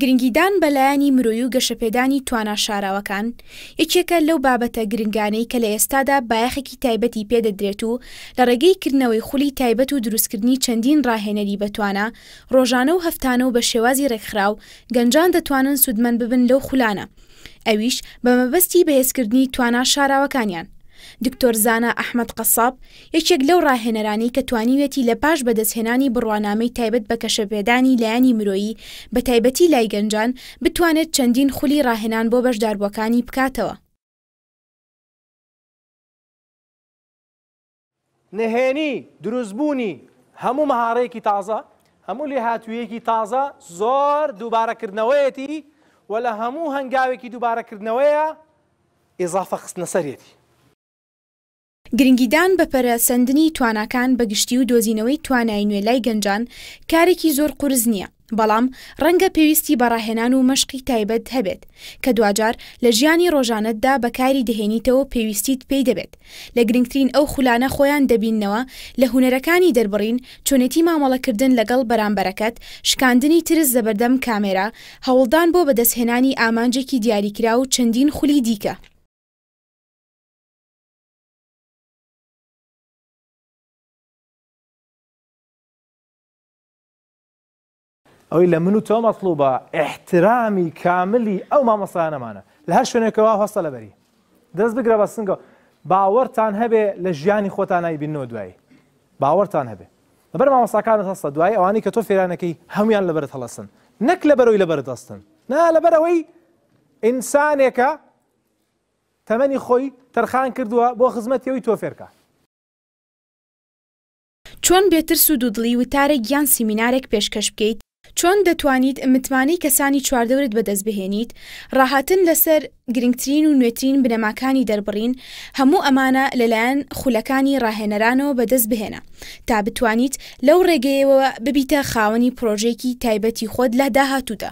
گرنگیدان بەلایانی مرۆی و گەشەپێدانی توانە شاراوەکان یەکێکە لەو بابەتە گرنگانەی کە لە ئێستادا بایەخێکی تایبەتی پێدەدرێت و لە ڕێگەی کردنەوەی خولی تایبەت و دروستکردنی چەندین ڕاهێنەری بەتوانە ڕۆژانە و هەفتانە و بە شێوازی ڕێکخراو گەنجان دەتوانن سوودمەند ببن لەو خولانە ئەویش بەمەبەستی بەهێزکردنی توانە شاراوەکانیان دکتۆر زانە ئەحمد قەساب یەکێک لەو ڕاهێنەرانی کە توانیوێتی لە پاش بەدەستهێنانی بڕوانامەی تایبەت بە کەشەبێدانی لایانی مرۆیی بە تایبەتی لای گەنجان بتوانێت چەندین خولی ڕاهێنان بۆ بەشداربووەکانی بکاتەوە. نهێنی دروستبوونی هەموو مەهارەیەکی تازە هەموو لێ هاتوویەکی تازە زۆر دووبارەکردنەوەیەتی و لە هەموو هەنگاوێکی دووبارەکردنەوەیە ئێزافە خستنە سەرێتی گرنگیدان بە پەرەسەندنی تواناکان بە گشتی و دۆزینەوەی توانای نوێ لای گەنجان کارێکی زۆر قرز نییە بەڵام ڕەنگە پێویستی بەڕاهێنان و مەشقی تایبەت هەبێت کە دوجار لە ژیانی ڕۆژانەتدا بەکاری دەهێنیتەوە پێویستیت پێی دەبێت لە گرنگترین ئەو خولانە خۆیان دەبینەوە لە هوەرەکانی دەربڕین چۆنێتی مامەڵەکردن لەگەڵ بەرامبەرەکەت شکاندنی ترس زەبەردەم کامێرا هەوڵدان بۆ بەدەستهێنانی ئامانجێکی دیاریکرا و چەندین خولی دیکە ئەوەی لە من و تۆ مەطلوبە احترامی کاملی ئەو مامەسانەمانە لە هەر شوێنێکەوە هەستە لەبەری دەست بگرە بە سنگە باوەرتان هەبێ لە ژیانی خۆتانای بینەوە دوایی باوەرتان هەبێ لەبەر مامەساکانت هەستە دوای ئەوانی کە تۆ فێرانەکەی هەمویان لەبەرت هەڵەسن نەک لەبەرەوەی لەبەر دەستن نا لەبەرەوەی ئینسانێکە تەمەنی خۆی تەرخان کردووە بۆ خزمەتەوەی تۆ فێرکە چۆن بێتر سوود و دڵی وتارێک گیان سیمینارێک پێشکەش بکەیت چۆن دەتوانیت متمانەی کەسانی چواردەورت بەدەست بهێنیت ڕاهاتن لەسەر گرنگترین و نوێترین بنەماکانی دەربڕین هەموو ئەمانە لەلایەن خولەکانی ڕاهێنەرانەوە بەدەست بهێنە تا بتوانیت لەو ڕێگەیەوە ببیتە خاوەنی پرۆژێکی تایبەتی خۆت لە داهاتوودا